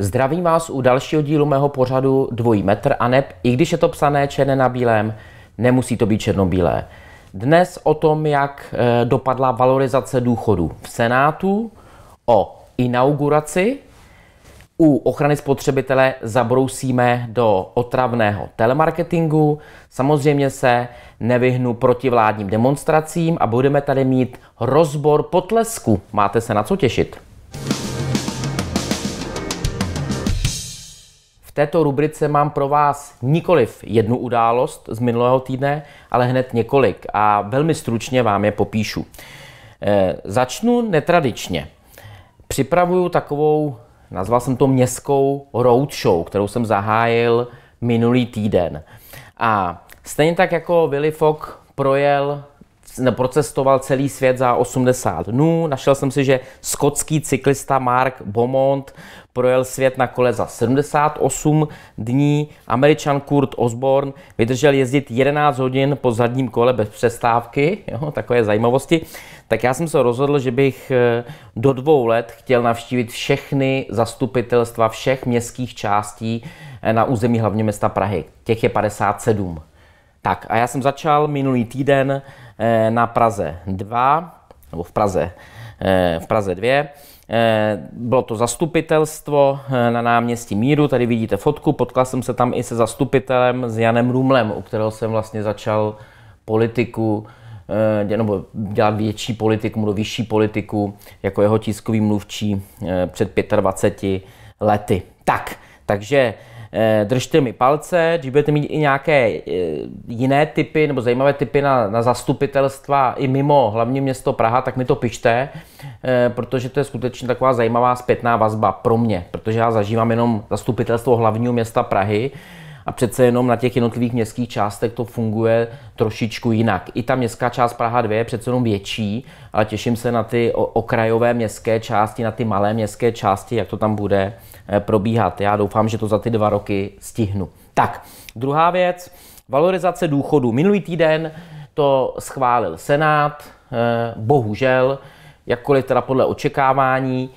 Zdravím vás u dalšího dílu mého pořadu Dvojí metr a neb, i když je to psané černé na bílém, nemusí to být černobílé. Dnes o tom, jak eh, dopadla valorizace důchodu v Senátu, o inauguraci. U ochrany spotřebitele zabrousíme do otravného telemarketingu. Samozřejmě se nevyhnu protivládním demonstracím a budeme tady mít rozbor potlesku. Máte se na co těšit. V této rubrice mám pro vás nikoliv jednu událost z minulého týdne, ale hned několik a velmi stručně vám je popíšu. E, začnu netradičně připravuju takovou, nazval jsem to městskou roadshow, kterou jsem zahájil minulý týden. A stejně tak jako Willy Fogg projel procestoval celý svět za 80 dnů. Našel jsem si, že skotský cyklista Mark Beaumont projel svět na kole za 78 dní. Američan Kurt Osborne vydržel jezdit 11 hodin po zadním kole bez přestávky, jo, takové zajímavosti. Tak já jsem se rozhodl, že bych eh, do dvou let chtěl navštívit všechny zastupitelstva všech městských částí eh, na území hlavně města Prahy. Těch je 57. Tak a já jsem začal minulý týden eh, na Praze 2, nebo v Praze, v Praze 2. Eh, bylo to zastupitelstvo eh, na náměstí Míru, tady vidíte fotku, potkal jsem se tam i se zastupitelem, s Janem Rumlem, u kterého jsem vlastně začal politiku, eh, nebo dělat větší politiku, do vyšší politiku, jako jeho tiskový mluvčí před 25 lety. Tak, takže Eh, držte mi palce, když budete mít i nějaké eh, jiné typy nebo zajímavé typy na, na zastupitelstva i mimo hlavní město Praha, tak mi to pište, eh, protože to je skutečně taková zajímavá zpětná vazba pro mě, protože já zažívám jenom zastupitelstvo hlavního města Prahy, a přece jenom na těch jednotlivých městských částech to funguje trošičku jinak. I ta městská část Praha 2 je přece jenom větší, ale těším se na ty okrajové městské části, na ty malé městské části, jak to tam bude eh, probíhat. Já doufám, že to za ty dva roky stihnu. Tak, druhá věc, valorizace důchodu. Minulý týden to schválil Senát, eh, bohužel, jakkoliv teda podle očekávání,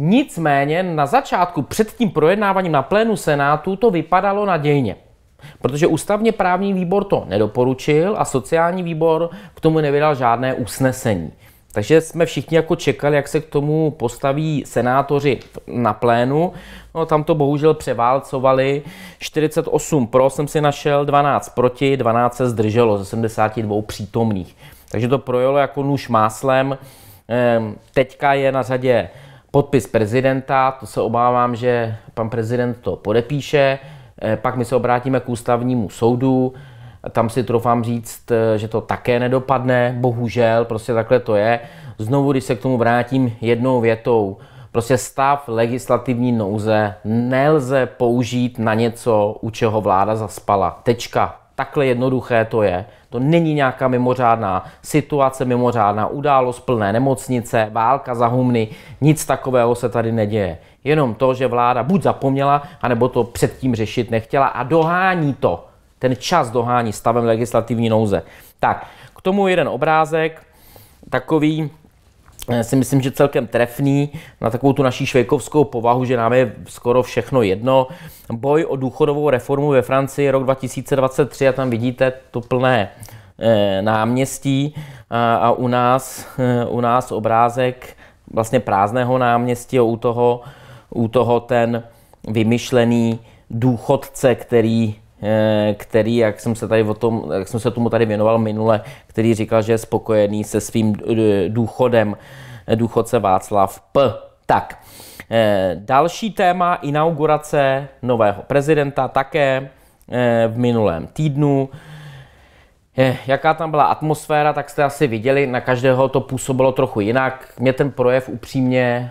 Nicméně na začátku před tím projednáváním na plénu Senátu to vypadalo nadějně. Protože ústavně právní výbor to nedoporučil a sociální výbor k tomu nevydal žádné usnesení. Takže jsme všichni jako čekali, jak se k tomu postaví senátoři na plénu. No, tam to bohužel převálcovali. 48 pro jsem si našel, 12 proti, 12 se zdrželo ze 72 přítomných. Takže to projelo jako nůž máslem. Ehm, teďka je na řadě podpis prezidenta, to se obávám, že pan prezident to podepíše, eh, pak my se obrátíme k ústavnímu soudu, tam si troufám říct, eh, že to také nedopadne, bohužel, prostě takhle to je. Znovu, když se k tomu vrátím jednou větou, prostě stav legislativní nouze nelze použít na něco, u čeho vláda zaspala. Tečka. Takhle jednoduché to je. To není nějaká mimořádná situace, mimořádná událost, plné nemocnice, válka za humny, nic takového se tady neděje. Jenom to, že vláda buď zapomněla, anebo to předtím řešit nechtěla a dohání to. Ten čas dohání stavem legislativní nouze. Tak, k tomu jeden obrázek, takový, No, si myslím, že celkem trefný na takovou tu naší švejkovskou povahu, že nám je skoro všechno jedno. Boj o důchodovou reformu ve Francii rok 2023 a tam vidíte to plné eh, náměstí a, u, nás, eh, u nás obrázek vlastně prázdného náměstí a u toho, u toho ten vymyšlený důchodce, který Eh, který, jak jsem se tady o tom, jak jsem se tomu tady věnoval minule, který říkal, že je spokojený se svým eh, důchodem, eh, důchodce Václav P. Tak, další téma inaugurace nového prezidenta také v minulém týdnu. Jaká tam byla atmosféra, tak jste asi viděli, na každého to působilo trochu jinak. Mě ten projev upřímně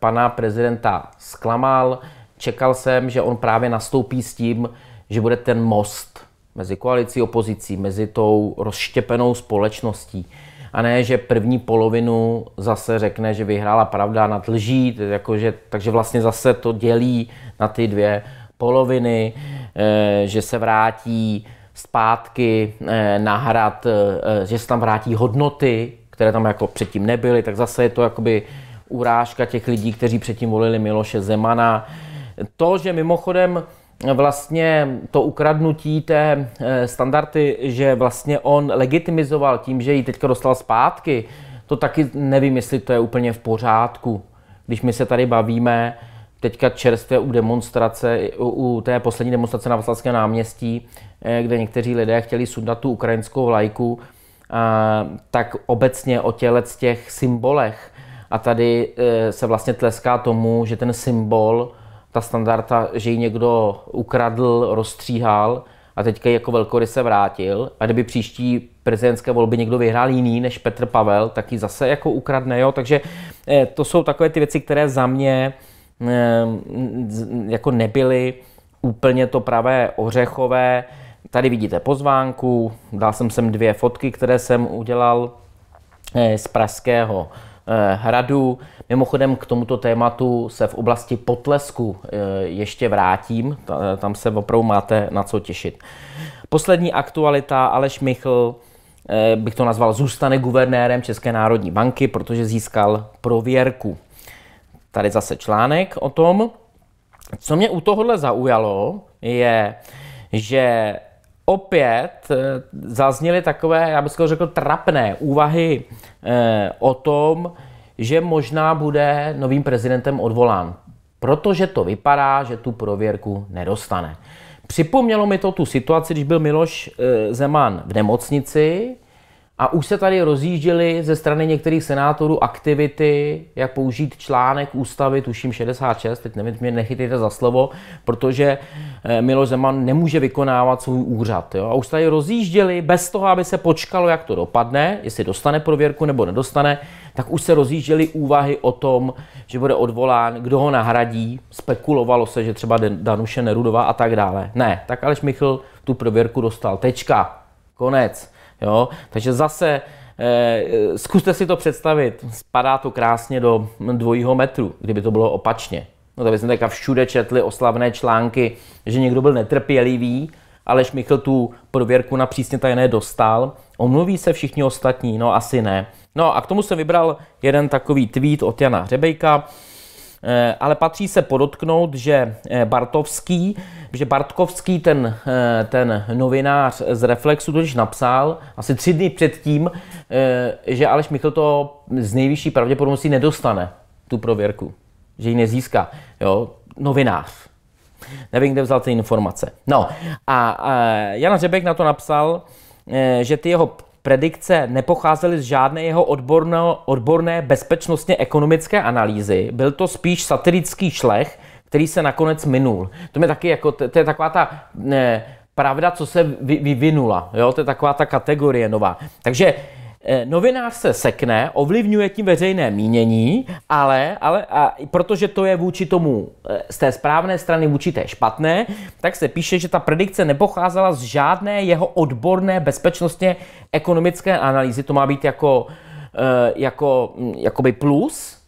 pana prezidenta zklamal. Čekal jsem, že on právě nastoupí s tím, že bude ten most mezi koalicí, opozicí, mezi tou rozštěpenou společností. A ne, že první polovinu zase řekne, že vyhrála pravda nad lží, jakože, takže vlastně zase to dělí na ty dvě poloviny, eh, že se vrátí zpátky eh, na hrad, eh, že se tam vrátí hodnoty, které tam jako předtím nebyly, tak zase je to jakoby urážka těch lidí, kteří předtím volili Miloše Zemana. To, že mimochodem vlastně to ukradnutí té eh, standardy, že vlastně on legitimizoval tím, že ji teďka dostal zpátky, to taky nevím, jestli to je úplně v pořádku. Když my se tady bavíme teďka čerstvě u demonstrace, u, té poslední demonstrace na Václavském náměstí, eh, kde někteří lidé chtěli sundat tu ukrajinskou vlajku, eh, tak obecně o tělec těch symbolech. A tady se vlastně tleská tomu, že ten symbol ta standarda, že ji někdo ukradl, rozstříhal a teďka jako jako velkoryse vrátil. A kdyby příští prezidentské volby někdo vyhrál jiný než Petr Pavel, tak ji zase jako ukradne. Jo? Takže eh, to jsou takové ty věci, které za mě eh, jako nebyly úplně to pravé ořechové. Tady vidíte pozvánku, dal jsem sem dvě fotky, které jsem udělal eh, z pražského Eh, hradu. Mimochodem k tomuto tématu se v oblasti potlesku eh, ještě vrátím, tam se opravdu máte na co těšit. Poslední aktualita, Aleš Michl, eh, bych to nazval, zůstane guvernérem České národní banky, protože získal prověrku. Tady zase článek o tom. Co mě u tohohle zaujalo, je, že opět eh, zazněly takové, já bych řekl, trapné úvahy eh, o tom, že možná bude novým prezidentem odvolán, protože to vypadá, že tu prověrku nedostane. Připomnělo mi to tu situaci, když byl Miloš eh, Zeman v nemocnici, a už se tady rozjížděly ze strany některých senátorů aktivity, jak použít článek ústavy, tuším 66, teď nevím, mě nechytejte za slovo, protože eh, Miloš Zeman nemůže vykonávat svůj úřad. Jo? A už tady rozjížděli bez toho, aby se počkalo, jak to dopadne, jestli dostane prověrku nebo nedostane, tak už se rozjížděly úvahy o tom, že bude odvolán, kdo ho nahradí. Spekulovalo se, že třeba Danuše Nerudová a tak dále. Ne, tak Aleš Michl tu prověrku dostal. Tečka. Konec. Jo? Takže zase eh, zkuste si to představit, spadá to krásně do dvojího metru, kdyby to bylo opačně. No to bychom teďka všude četli oslavné články, že někdo byl netrpělivý, ale Šmichl tu prověrku na přísně tajné dostal. Omluví se všichni ostatní? No asi ne. No a k tomu jsem vybral jeden takový tweet od Jana Hřebejka, Eh, ale patří se podotknout, že eh, Bartovský, že Bartkovský, ten, eh, ten novinář z Reflexu, totiž napsal asi tři dny předtím, že Aleš Michl to z nejvyšší pravděpodobností nedostane, tu prověrku, že ji nezíská. Jo? Novinář. Nevím, kde vzal ty informace. No a, a Jan Řebek na to napsal, že ty jeho predikce nepocházely z žádné jeho odborno, odborné bezpečnostně ekonomické analýzy. Byl to spíš satirický šlech, který se nakonec minul. To je taky jako, to, to je taková ta ne, pravda, co se vy, vyvinula. Jo? To je taková ta kategorie nová. Takže Eh, novinář se sekne, ovlivňuje tím veřejné mínění, ale, ale a protože to je vůči tomu eh, z té správné strany vůči té špatné, tak se píše, že ta predikce nepocházela z žádné jeho odborné bezpečnostně ekonomické analýzy. To má být jako, eh, jako hm, jakoby plus,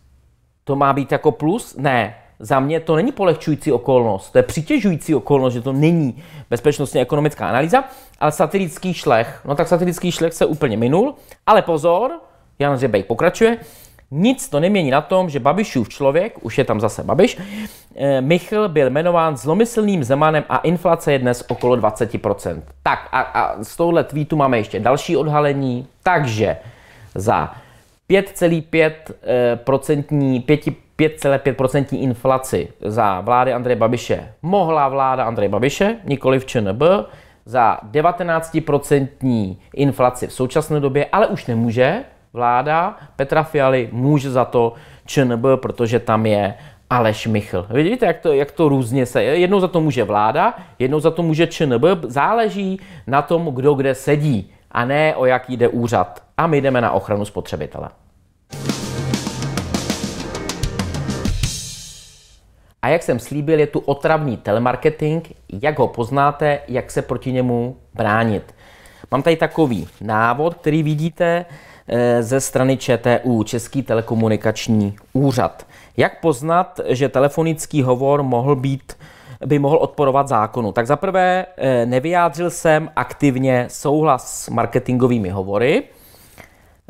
to má být jako plus? Ne, za mě to není polehčující okolnost, to je přitěžující okolnost, že to není bezpečnostně ekonomická analýza, ale satirický šlech. No tak satirický šlech se úplně minul, ale pozor, Jan Řebej pokračuje, nic to nemění na tom, že Babišův člověk, už je tam zase Babiš, eh, Michl byl jmenován zlomyslným Zemanem a inflace je dnes okolo 20%. Tak a, a z tohle tweetu máme ještě další odhalení, takže za 5,5% eh, procentní, 5 5,5% inflaci za vlády Andreje Babiše mohla vláda Andreje Babiše, nikoli v ČNB, za 19% inflaci v současné době, ale už nemůže vláda Petra Fialy, může za to ČNB, protože tam je Aleš Michl. Vidíte, jak to, jak to různě se... Jednou za to může vláda, jednou za to může ČNB, záleží na tom, kdo kde sedí a ne o jaký jde úřad. A my jdeme na ochranu spotřebitele. A jak jsem slíbil, je tu otravný telemarketing, jak ho poznáte, jak se proti němu bránit. Mám tady takový návod, který vidíte eh, ze strany ČTU, Český telekomunikační úřad. Jak poznat, že telefonický hovor mohl být by mohl odporovat zákonu. Tak zaprvé eh, nevyjádřil jsem aktivně souhlas s marketingovými hovory,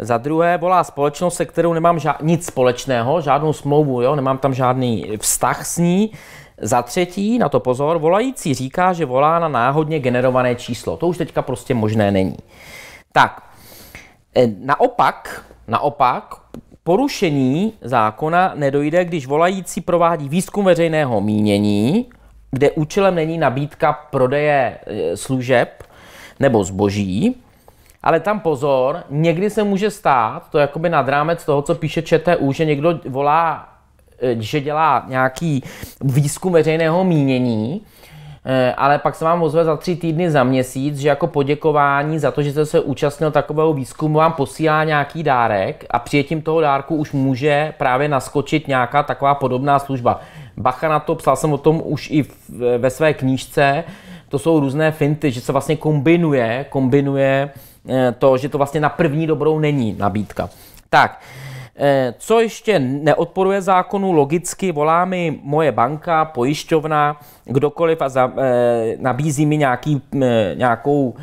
za druhé volá společnost, se kterou nemám ža- nic společného, žádnou smlouvu, jo? nemám tam žádný vztah s ní. Za třetí, na to pozor, volající říká, že volá na náhodně generované číslo. To už teďka prostě možné není. Tak, eh, naopak, naopak, porušení zákona nedojde, když volající provádí výzkum veřejného mínění, kde účelem není nabídka prodeje eh, služeb nebo zboží, ale tam pozor, někdy se může stát, to jako jakoby nad rámec toho, co píše ČTU, že někdo volá, e, že dělá nějaký výzkum veřejného mínění, e, ale pak se vám ozve za tři týdny, za měsíc, že jako poděkování za to, že jste se účastnil takového výzkumu, vám posílá nějaký dárek a přijetím toho dárku už může právě naskočit nějaká taková podobná služba. Bacha na to, psal jsem o tom už i ve své knížce, to jsou různé finty, že se vlastně kombinuje, kombinuje Eh, to, že to vlastně na první dobrou není nabídka. Tak, eh, co ještě neodporuje zákonu, logicky volá mi moje banka, pojišťovna, kdokoliv a za, eh, nabízí mi nějaký, nějakou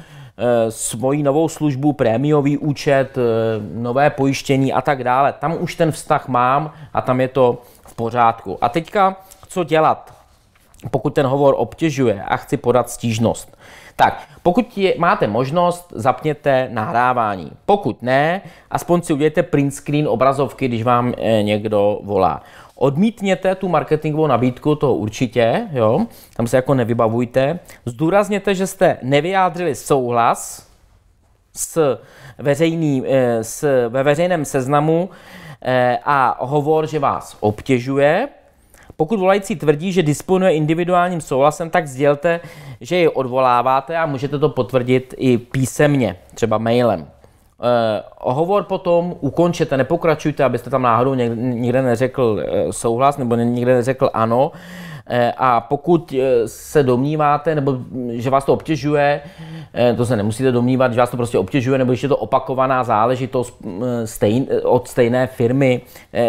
svoji novou službu, prémiový účet, nové pojištění a tak dále. Tam už ten vztah mám a tam je to v pořádku. A teďka co dělat? pokud ten hovor obtěžuje a chci podat stížnost. Tak, pokud je, máte možnost, zapněte nahrávání. Pokud ne, aspoň si udělejte print screen obrazovky, když vám e, někdo volá. Odmítněte tu marketingovou nabídku, to určitě, jo, tam se jako nevybavujte. Zdůrazněte, že jste nevyjádřili souhlas s veřejný, e, s, ve veřejném seznamu e, a hovor, že vás obtěžuje, pokud volající tvrdí, že disponuje individuálním souhlasem, tak sdělte, že ji odvoláváte a můžete to potvrdit i písemně, třeba mailem. Uh, eh, hovor potom ukončete, nepokračujte, abyste tam náhodou někde neřekl eh, souhlas nebo někde neřekl ano. Uh, Eh, a pokud eh, se domníváte, nebo mm, že vás to obtěžuje, eh, to se nemusíte domnívat, že vás to prostě obtěžuje, nebo že je to opakovaná záležitost mm, stejn, od stejné firmy,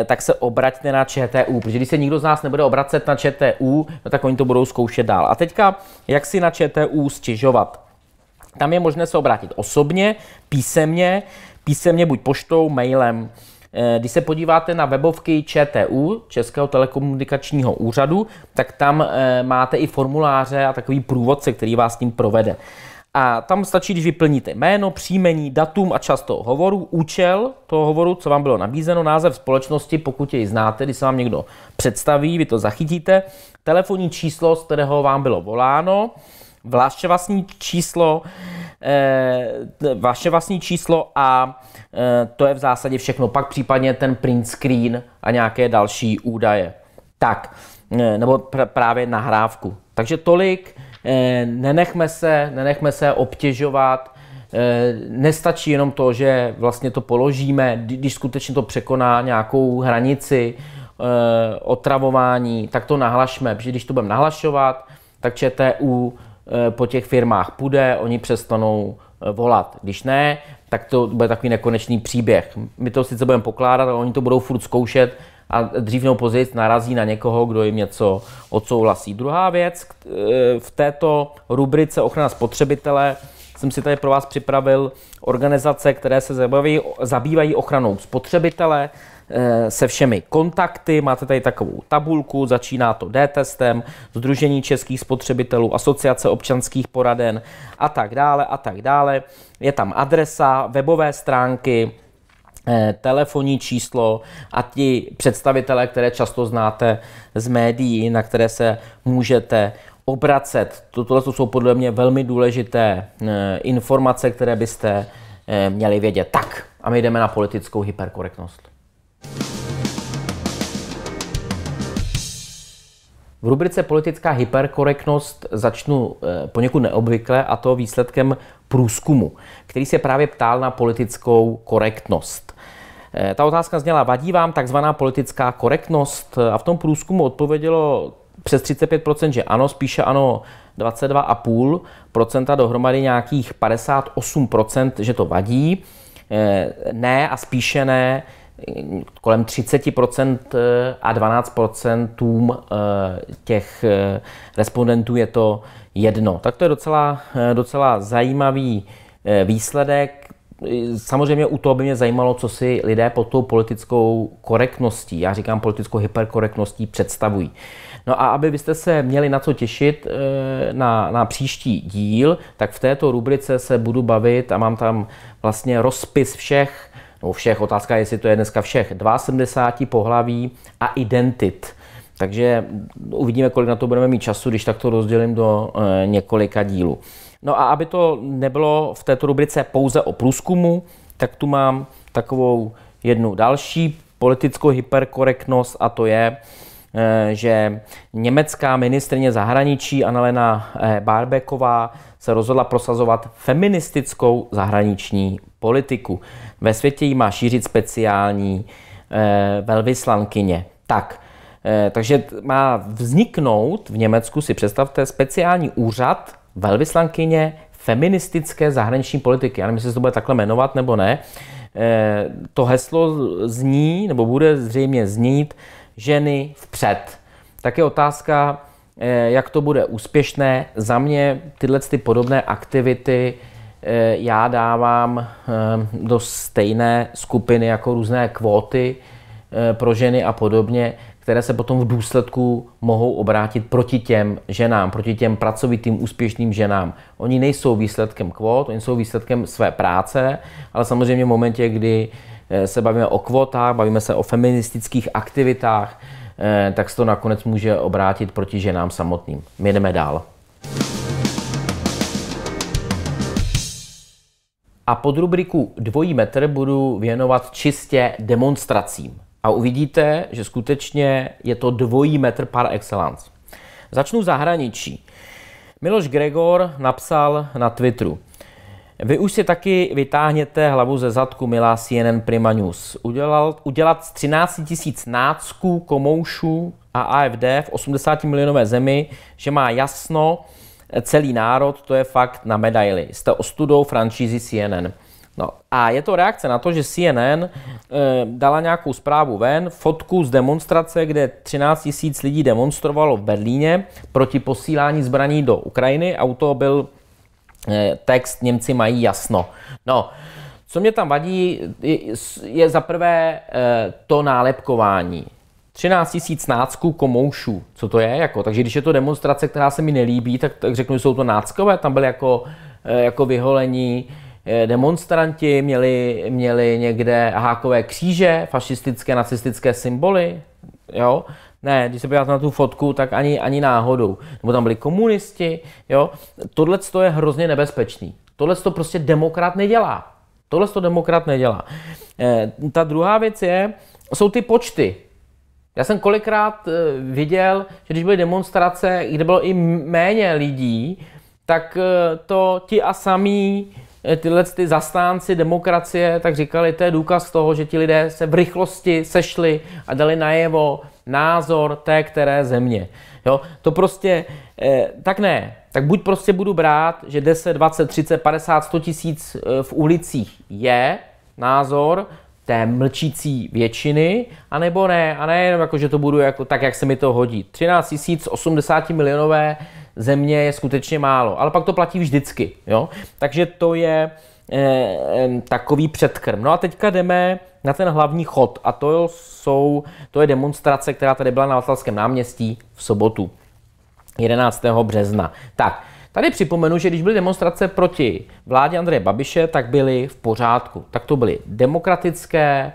tak se obraťte na ČTU, protože když se nikdo z nás nebude obracet na ČTU, no tak oni to budou zkoušet dál. A teďka, jak si na ČTU stěžovat? Tam je možné se obrátit osobně, písemně, písemně buď poštou, mailem, Eh, když se podíváte na webovky ČTU, Českého telekomunikačního úřadu, tak tam eh, máte i formuláře a takový průvodce, který vás tím provede. A tam stačí, když vyplníte jméno, příjmení, datum a často hovoru, účel toho hovoru, co vám bylo nabízeno, název společnosti, pokud jej znáte, když se vám někdo představí, vy to zachytíte, telefonní číslo, z kterého vám bylo voláno, vlastní číslo, Eh, vaše vlastní číslo a eh, to je v zásadě všechno. Pak případně ten print screen a nějaké další údaje. Tak, eh, nebo pr- právě nahrávku. Takže tolik, nenechme se, nenechme se obtěžovat, nestačí jenom to, že vlastně to položíme, když skutečně to překoná nějakou hranici otravování, tak to nahlašme, protože když to budeme nahlašovat, tak ČTU Eh, po těch firmách půjde, oni přestanou eh, volat. Když ne, tak to bude takový nekonečný příběh. My to sice budeme pokládat, ale oni to budou furt zkoušet a dřív nebo později narazí na někoho, kdo jim něco odsouhlasí. Druhá věc eh, v této rubrice ochrana spotřebitele jsem si tady pro vás připravil organizace, které se zabaví, zabývají ochranou spotřebitele, eh, se všemi kontakty. Máte tady takovou tabulku, začíná to D-testem, Združení českých spotřebitelů, Asociace občanských poraden a tak dále a tak dále. Je tam adresa, webové stránky, eh, telefonní číslo a ti představitelé, které často znáte z médií, na které se můžete obracet. Tohle jsou podle mě velmi důležité eh, informace, které byste eh, měli vědět. Tak, a my jdeme na politickou hyperkorektnost. V rubrice politická hyperkorektnost začnu eh, poněkud neobvykle a to výsledkem průzkumu, který se právě ptal na politickou korektnost. Ta otázka zněla, vadí vám takzvaná politická korektnost? A v tom průzkumu odpovědělo přes 35%, že ano, spíše ano 22,5%, dohromady nějakých 58%, že to vadí, eh, ne a spíše ne, kolem 30% eh, a 12% eh, těch respondentů je to jedno. Tak to je docela, docela zajímavý výsledek. Samozřejmě u toho by mě zajímalo, co si lidé pod tou politickou korektností, já říkám politickou hyperkorektností, představují. No a aby byste se měli na co těšit eh, na, na příští díl, tak v této rubrice se budu bavit a mám tam vlastně rozpis všech, no všech, otázka je, jestli to je dneska všech, 72 pohlaví a identit. Takže uvidíme, kolik na to budeme mít času, když tak to rozdělím do eh, několika dílů. No a aby to nebylo v této rubrice pouze o průzkumu, tak tu mám takovou jednu další politickou hyperkorektnost a to je, Eh, že německá ministrně zahraničí Annalena eh, Barbeková se rozhodla prosazovat feministickou zahraniční politiku. Ve světě ji má šířit speciální eh, velvyslankyně. Tak, takže má vzniknout v Německu, si představte, speciální úřad velvyslankyně feministické zahraniční politiky. Já nevím, jestli se to bude takhle jmenovat nebo ne. To heslo zní, nebo bude zřejmě znít, ženy vpřed. Tak je otázka, eh, jak to bude úspěšné. Za mě tyhle ty podobné aktivity eh, já dávám eh, do stejné skupiny jako různé kvóty pro ženy a podobně, které se potom v důsledku mohou obrátit proti těm ženám, proti těm pracovitým, úspěšným ženám. Oni nejsou výsledkem kvót, oni jsou výsledkem své práce, ale samozřejmě v momentě, kdy Eh, se bavíme o kvotách, bavíme se o feministických aktivitách, eh, tak se to nakonec může obrátit proti ženám samotným. My jdeme dál. A pod rubriku dvojí metr budu věnovat čistě demonstracím. A uvidíte, že skutečně je to dvojí metr par excellence. Začnu zahraničí. Miloš Gregor napsal na Twitteru. Vy už si taky vytáhněte hlavu ze zadku, milá CNN Prima News. Udělal, udělat z 13 tisíc nácků, komoušů a AFD v 80 milionové zemi, že má jasno eh, celý národ, to je fakt na medaily. Jste ostudou franšízy CNN. No a je to reakce na to, že CNN e, eh, dala nějakou zprávu ven, fotku z demonstrace, kde 13 tisíc lidí demonstrovalo v Berlíně proti posílání zbraní do Ukrajiny Auto byl Eh, text Němci mají jasno. No, co mě tam vadí, je za prvé eh, to nálepkování. 13 tisíc nácků komoušů, co to je? Jako? Takže když je to demonstrace, která se mi nelíbí, tak, tak řeknu, že jsou to náckové, tam byly jako, eh, jako vyholení demonstranti, měli, měli někde hákové kříže, fašistické, nacistické symboly, jo? Ne, když se podíváte na tu fotku, tak ani, ani náhodou. Nebo tam byli komunisti, jo. Tohle to je hrozně nebezpečný. Tohle to prostě demokrat nedělá. Tohle to demokrat nedělá. E, ta druhá věc je, jsou ty počty. Já jsem kolikrát eh, viděl, že když byly demonstrace, kde bylo i méně lidí, tak eh, to ti a samí tyhle ty zastánci demokracie tak říkali, to je důkaz toho, že ti lidé se v rychlosti sešli a dali najevo, názor té které země. Jo? To prostě, eh, tak ne, tak buď prostě budu brát, že 10, 20, 30, 50, 100 tisíc eh, v ulicích je názor té mlčící většiny, anebo ne, a nejenom jako, že to budu jako tak, jak se mi to hodí. 13 tisíc 80 milionové země je skutečně málo, ale pak to platí vždycky, jo? Takže to je, Eh, takový předkrm. No a teďka jdeme na ten hlavní chod a to, jsou, to je demonstrace, která tady byla na Václavském náměstí v sobotu 11. března. Tak, Tady připomenu, že když byly demonstrace proti vládě Andreje Babiše, tak byly v pořádku. Tak to byly demokratické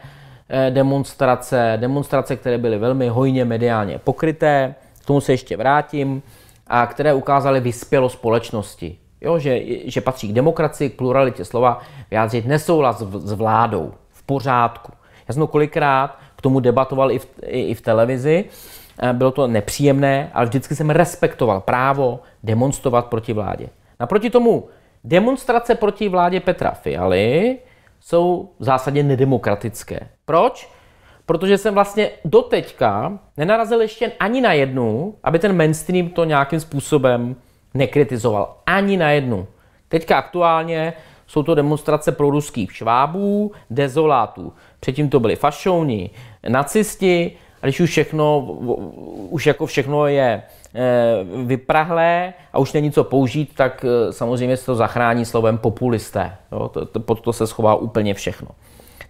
eh, demonstrace, demonstrace, které byly velmi hojně mediálně pokryté, k tomu se ještě vrátím, a které ukázaly vyspělo společnosti jo, že, že patří k demokracii, k pluralitě slova, vyjádřit nesouhlas v, s vládou. V pořádku. Já jsem kolikrát k tomu debatoval i v, i, i v televizi, eh, bylo to nepříjemné, ale vždycky jsem respektoval právo demonstrovat proti vládě. Naproti tomu demonstrace proti vládě Petra Fialy jsou v zásadě nedemokratické. Proč? Protože jsem vlastně doteďka nenarazil ještě ani na jednu, aby ten mainstream to nějakým způsobem nekritizoval ani na jednu. Teďka aktuálně jsou to demonstrace pro ruských švábů, dezolátů. Předtím to byli fašouni, nacisti, a když už všechno, už jako všechno je eh, vyprahlé a už není co použít, tak eh, samozřejmě se to zachrání slovem populisté. Jo? To, to, pod to se schová úplně všechno.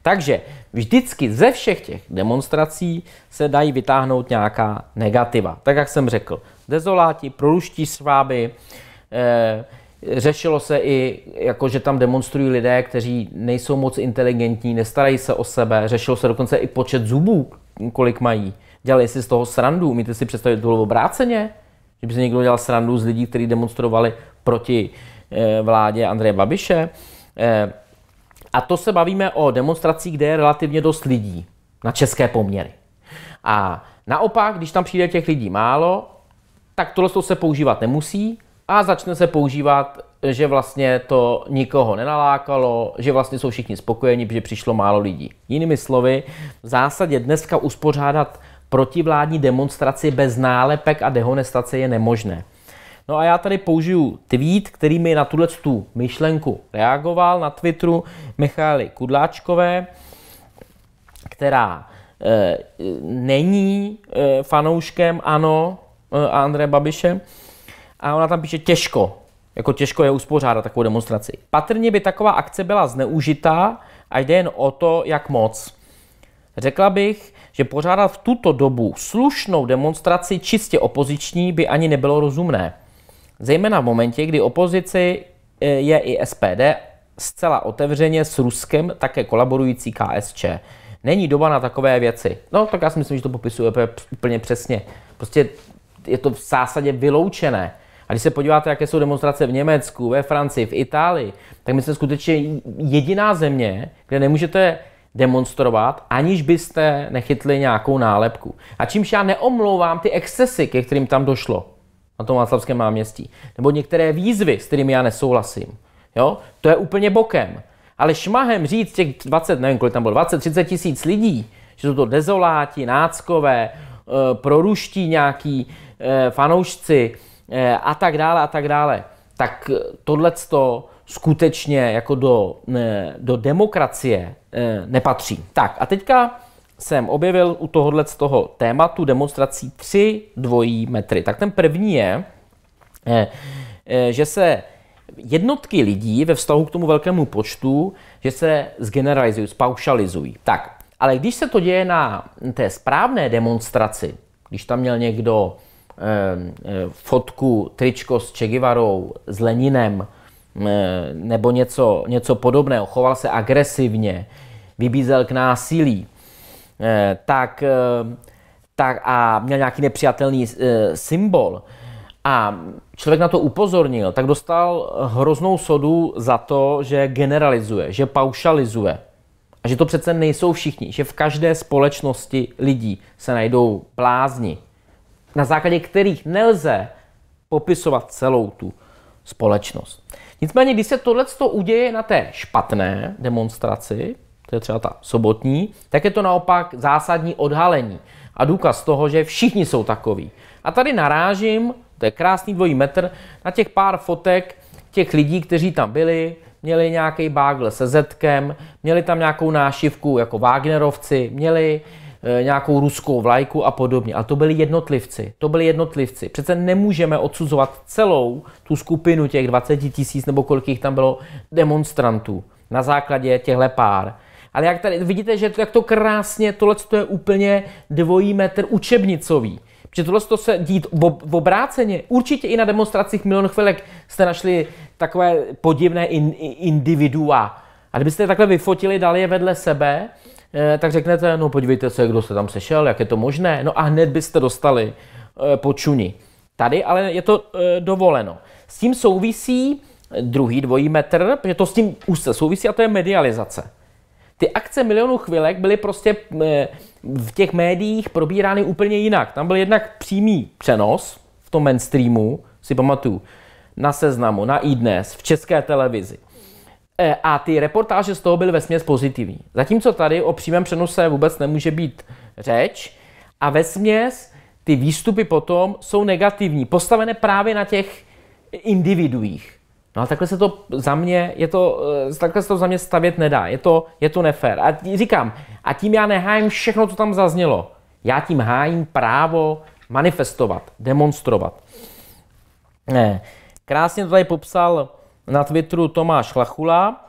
Takže vždycky ze všech těch demonstrací se dají vytáhnout nějaká negativa. Tak jak jsem řekl, dezoláti, proruští sváby, e, řešilo se i, jako, že tam demonstrují lidé, kteří nejsou moc inteligentní, nestarají se o sebe, řešilo se dokonce i počet zubů, kolik mají. Dělali si z toho srandu, umíte si představit, to obráceně? Že by se někdo dělal srandu z lidí, kteří demonstrovali proti eh, vládě Andreje Babiše. Eh, a to se bavíme o demonstracích, kde je relativně dost lidí na české poměry. A naopak, když tam přijde těch lidí málo, tak tohle se používat nemusí a začne se používat, že vlastně to nikoho nenalákalo, že vlastně jsou všichni spokojeni, protože přišlo málo lidí. Jinými slovy, v zásadě dneska uspořádat protivládní demonstraci bez nálepek a dehonestace je nemožné. No a já tady použiju tweet, který mi na tuhle tu myšlenku reagoval na Twitteru Michály Kudláčkové, která e, není e, fanouškem ANO e, Andreje Babiše. A ona tam píše těžko, jako těžko je uspořádat takovou demonstraci. Patrně by taková akce byla zneužitá a jde jen o to, jak moc. Řekla bych, že pořádat v tuto dobu slušnou demonstraci čistě opoziční by ani nebylo rozumné zejména v momentě, kdy opozici eh, je i SPD zcela otevřeně s Ruskem také kolaborující KSČ. Není doba na takové věci. No, tak já si myslím, že to popisuje úplně přesně. Prostě je to v zásadě vyloučené. A když se podíváte, jaké jsou demonstrace v Německu, ve Francii, v Itálii, tak my jsme skutečně jediná země, kde nemůžete demonstrovat, aniž byste nechytli nějakou nálepku. A čímž já neomlouvám ty excesy, ke kterým tam došlo na tom Václavském náměstí. Nebo některé výzvy, s kterými já nesouhlasím. Jo? To je úplně bokem. Ale šmahem říct těch 20, nevím kolik tam bylo, 20, 30 tisíc lidí, že jsou to dezoláti, náckové, eh, proruští nějaký eh, fanoušci eh, a tak dále a tak dále. Tak tohle to skutečně jako do, do demokracie nepatří. Tak a teďka jsem objevil u tohohle z toho tématu demonstrací tři dvojí metry. Tak ten první je, že se jednotky lidí ve vztahu k tomu velkému počtu, že se zgeneralizují, spaušalizují. Tak, ale když se to děje na té správné demonstraci, když tam měl někdo eh, eh, fotku, tričko s Čegivarou, s Leninem eh, nebo něco, něco podobného, choval se agresivně, vybízel k násilí, Eh, tak, eh, tak a měl nějaký nepřijatelný eh, symbol a člověk na to upozornil, tak dostal hroznou sodu za to, že generalizuje, že paušalizuje. A že to přece nejsou všichni, že v každé společnosti lidí se najdou blázni, na základě kterých nelze popisovat celou tu společnost. Nicméně, když se tohle uděje na té špatné demonstraci, to je třeba ta sobotní, tak je to naopak zásadní odhalení a důkaz toho, že všichni jsou takový. A tady narážím, to je krásný dvojí metr, na těch pár fotek těch lidí, kteří tam byli, měli nějaký bágl se zetkem, měli tam nějakou nášivku jako Wagnerovci, měli eh, nějakou ruskou vlajku a podobně. Ale to byli jednotlivci. To byli jednotlivci. Přece nemůžeme odsuzovat celou tu skupinu těch 20 tisíc nebo kolik jich tam bylo demonstrantů na základě těchto pár. Ale jak tady vidíte, že to, jak to krásně, tohle to je úplně dvojí metr učebnicový. Protože tohle to se dít v obráceně. Určitě i na demonstracích Milion chvilek jste našli takové podivné in, individua. A kdybyste je takhle vyfotili, dali je vedle sebe, eh, tak řeknete, no podívejte se, kdo se tam sešel, jak je to možné. No a hned byste dostali eh, počuni. Tady ale je to eh, dovoleno. S tím souvisí druhý dvojí metr, protože to s tím už se souvisí a to je medializace. Ty akce milionů chvilek byly prostě eh, v těch médiích probírány úplně jinak. Tam byl jednak přímý přenos v tom mainstreamu, si pamatuju, na Seznamu, na iDnes, e v české televizi. Eh, a ty reportáže z toho byly vesměs pozitivní. Zatímco tady o přímém přenose vůbec nemůže být řeč a vesměs ty výstupy potom jsou negativní, postavené právě na těch individuích. No a takhle se to za mě, je to, eh, takhle se to za mě stavět nedá, je to, je to nefér. A říkám, a tím já nehájím všechno, co tam zaznělo. Já tím hájím právo manifestovat, demonstrovat. Ne. Krásně to tady popsal na Twitteru Tomáš Lachula.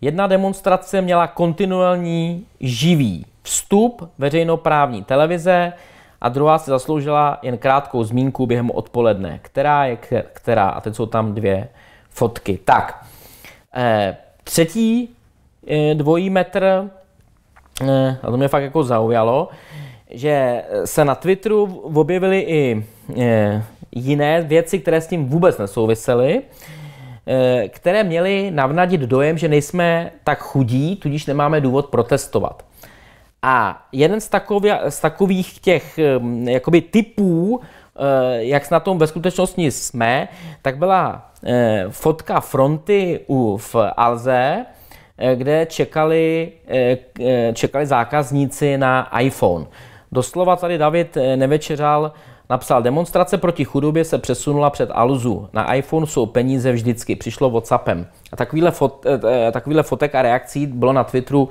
Jedna demonstrace měla kontinuální živý vstup veřejnoprávní televize a druhá se zasloužila jen krátkou zmínku během odpoledne, která je která. A teď jsou tam dvě fotky. Tak, eh, třetí eh, dvojí metr, eh, a to mě fakt jako zaujalo, že se na Twitteru objevily i jiné věci, které s tím vůbec nesouvisely, které měly navnadit dojem, že nejsme tak chudí, tudíž nemáme důvod protestovat. A jeden z, takově, z takových těch jakoby typů, jak na tom ve skutečnosti jsme, tak byla Eh, fotka fronty u, v Alze, eh, kde čekali, eh, čekali zákazníci na iPhone. Doslova tady David Nevečeřal napsal, demonstrace proti chudobě se přesunula před Aluzu. Na iPhone jsou peníze vždycky, přišlo Whatsappem. A takovýhle, fot, takovýhle fotek a reakcí bylo na Twitteru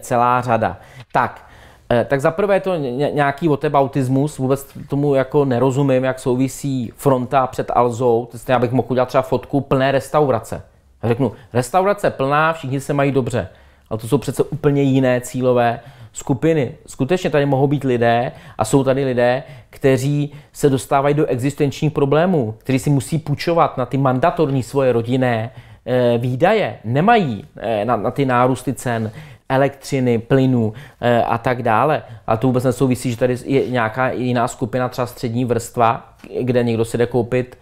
celá řada. Tak, Eh, tak zaprvé je to nějaký otebautismus, vůbec tomu jako nerozumím, jak souvisí fronta před Alzou. Já bych mohl udělat třeba fotku plné restaurace. Já řeknu, restaurace plná, všichni se mají dobře. Ale to jsou přece úplně jiné cílové skupiny. Skutečně tady mohou být lidé a jsou tady lidé, kteří se dostávají do existenčních problémů, kteří si musí půjčovat na ty mandatorní svoje rodinné eh, výdaje, nemají eh, na, na ty nárůsty cen, elektřiny, plynu e, a tak dále. A to vůbec nesouvisí, že tady je nějaká jiná skupina, třeba střední vrstva, kde někdo si jde koupit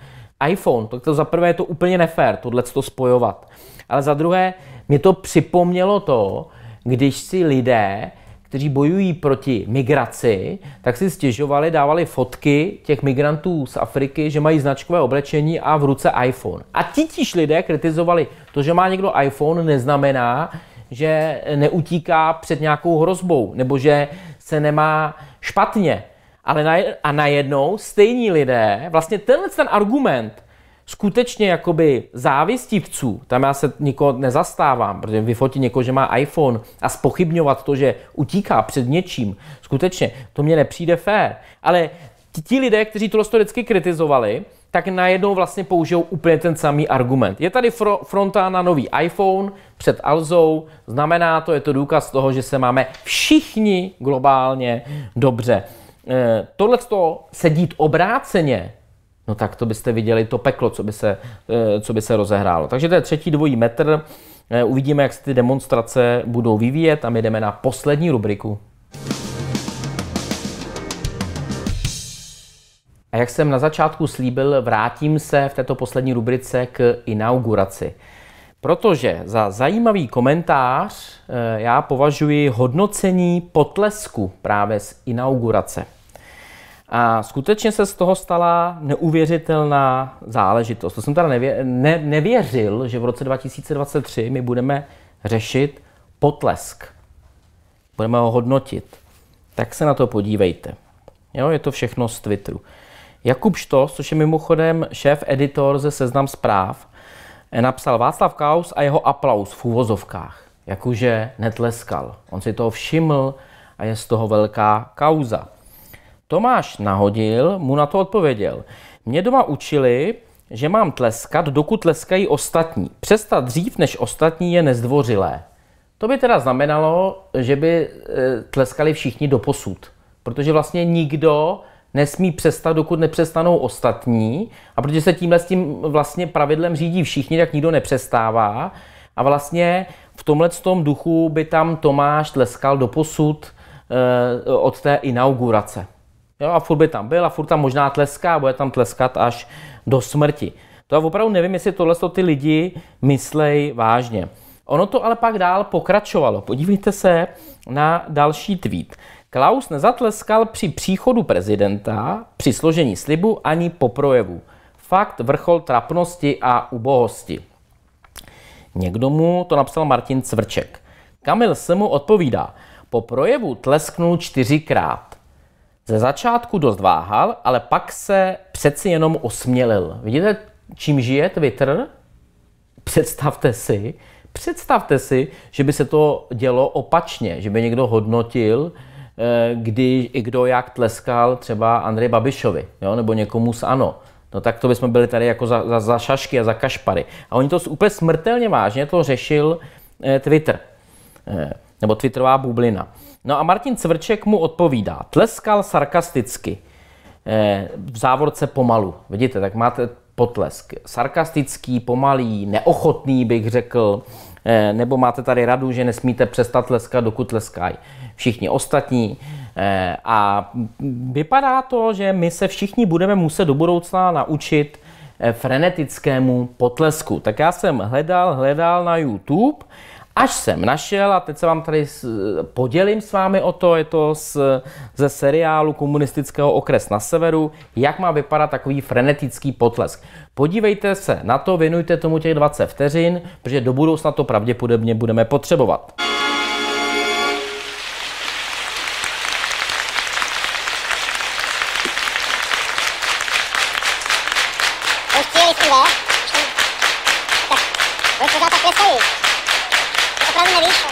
iPhone. Tak to za prvé je to úplně nefér, tohle to spojovat. Ale za druhé, mě to připomnělo to, když si lidé, kteří bojují proti migraci, tak si stěžovali, dávali fotky těch migrantů z Afriky, že mají značkové oblečení a v ruce iPhone. A titíž lidé kritizovali, to, že má někdo iPhone, neznamená, že neutíká před nějakou hrozbou nebo že se nemá špatně. Ale na, a najednou stejní lidé, vlastně tenhle ten argument skutečně jakoby závistivců, tam já se nikoho nezastávám, protože vyfotit někoho, že má iPhone a spochybňovat to, že utíká před něčím, skutečně, to mně nepřijde fér. Ale ti lidé, kteří to vždycky kritizovali, tak najednou vlastně použijou úplně ten samý argument. Je tady fro- fronta na nový iPhone před Alzou, znamená to, je to důkaz toho, že se máme všichni globálně dobře. E, Tohle to sedít obráceně, no tak to byste viděli to peklo, co by se, e, co by se rozehrálo. Takže to je třetí dvojí metr, e, uvidíme, jak se ty demonstrace budou vyvíjet a my jdeme na poslední rubriku. A jak jsem na začátku slíbil, vrátím se v této poslední rubrice k inauguraci. Protože za zajímavý komentář eh, já považuji hodnocení potlesku právě z inaugurace. A skutečně se z toho stala neuvěřitelná záležitost. To jsem teda nevěřil, že v roce 2023 my budeme řešit potlesk. Budeme ho hodnotit. Tak se na to podívejte. Jo, je to všechno z Twitteru. Jakub Štos, což je mimochodem šéf editor ze Seznam zpráv, eh, napsal Václav Kaus a jeho aplaus v úvozovkách. Jakože netleskal. On si toho všiml a je z toho velká kauza. Tomáš nahodil, mu na to odpověděl. Mě doma učili, že mám tleskat, dokud tleskají ostatní. Přestat dřív než ostatní je nezdvořilé. To by teda znamenalo, že by eh, tleskali všichni do posud, protože vlastně nikdo nesmí přestat, dokud nepřestanou ostatní. A protože se tímhle s tím vlastně pravidlem řídí všichni, tak nikdo nepřestává. A vlastně v tomhle tom duchu by tam Tomáš tleskal do posud eh, od té inaugurace. Jo, a furt by tam byl a furt tam možná tleská a bude tam tleskat až do smrti. To já opravdu nevím, jestli tohle to ty lidi myslej vážně. Ono to ale pak dál pokračovalo. Podívejte se na další tweet. Klaus nezatleskal při příchodu prezidenta, při složení slibu ani po projevu. Fakt vrchol trapnosti a ubohosti. Někdo mu to napsal Martin Cvrček. Kamil se mu odpovídá. Po projevu tlesknul čtyřikrát. Ze začátku dost váhal, ale pak se přeci jenom osmělil. Vidíte, čím žije Twitter? Představte si, představte si, že by se to dělo opačně, že by někdo hodnotil, Eh, kdy i kdo jak tleskal třeba Andrej Babišovi, jo, nebo někomu z ANO. No tak to bychom byli tady jako za, za, za šašky a za kašpary. A oni to úplně smrtelně vážně to řešil eh, Twitter, eh, nebo Twitterová bublina. No a Martin Cvrček mu odpovídá. Tleskal sarkasticky, eh, v závorce pomalu. Vidíte, tak máte potlesk. Sarkastický, pomalý, neochotný bych řekl, eh, nebo máte tady radu, že nesmíte přestat tleskat, dokud tleskají všichni ostatní. Eh, a vypadá to, že my se všichni budeme muset do budoucna naučit eh, frenetickému potlesku. Tak já jsem hledal, hledal na YouTube, až jsem našel, a teď se vám tady podělím s vámi o to, je to z, ze seriálu komunistického okres na severu, jak má vypadat takový frenetický potlesk. Podívejte se na to, věnujte tomu těch 20 vteřin, protože do budoucna to pravděpodobně budeme potřebovat. pořád tak tleskají. Opravdu nevíš?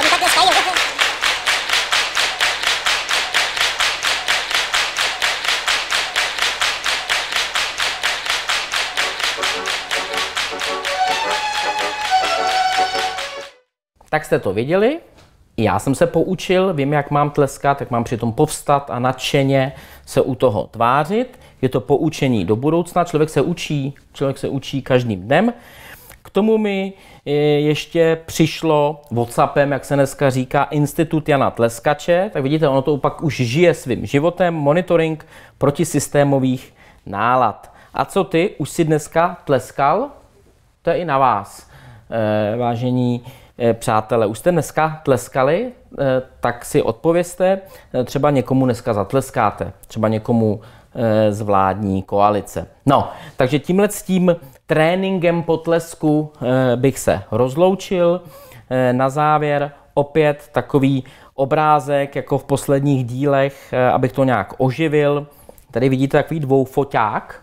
Oni tak tleskají. Tak jste to viděli, já jsem se poučil, vím, jak mám tleskat, jak mám přitom povstat a nadšeně se u toho tvářit. Je to poučení do budoucna, člověk se učí, člověk se učí každým dnem tomu mi e, ještě přišlo Whatsappem, jak se dneska říká, Institut Jana Tleskače. Tak vidíte, ono to pak už žije svým životem. Monitoring protisystémových nálad. A co ty, už si dneska tleskal? To je i na vás, e, vážení e, přátelé. Už jste dneska tleskali? Tak si odpověste. Třeba někomu dneska zatleskáte. Třeba někomu z vládní koalice. No, takže tímhle s tím Tréninkem potlesku eh, bych se rozloučil. Eh, na závěr opět takový obrázek, jako v posledních dílech, eh, abych to nějak oživil. Tady vidíte takový dvoufoťák,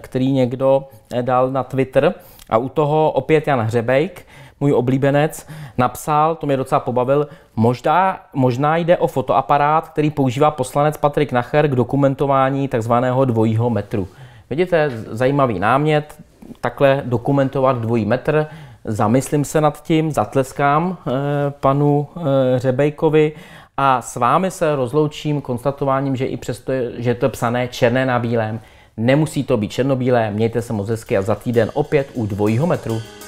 který někdo dal na Twitter. A u toho opět Jan Hřebejk, můj oblíbenec, napsal, to mě docela pobavil, možná, možná jde o fotoaparát, který používá poslanec Patrik Nacher k dokumentování takzvaného dvojího metru. Vidíte, zajímavý námět, takhle dokumentovat dvojí metr. Zamyslím se nad tím, zatleskám eh, panu eh, Řebejkovi a s vámi se rozloučím konstatováním, že i přesto, že je to psané černé na bílém, nemusí to být černobílé, mějte se moc hezky a za týden opět u dvojího metru.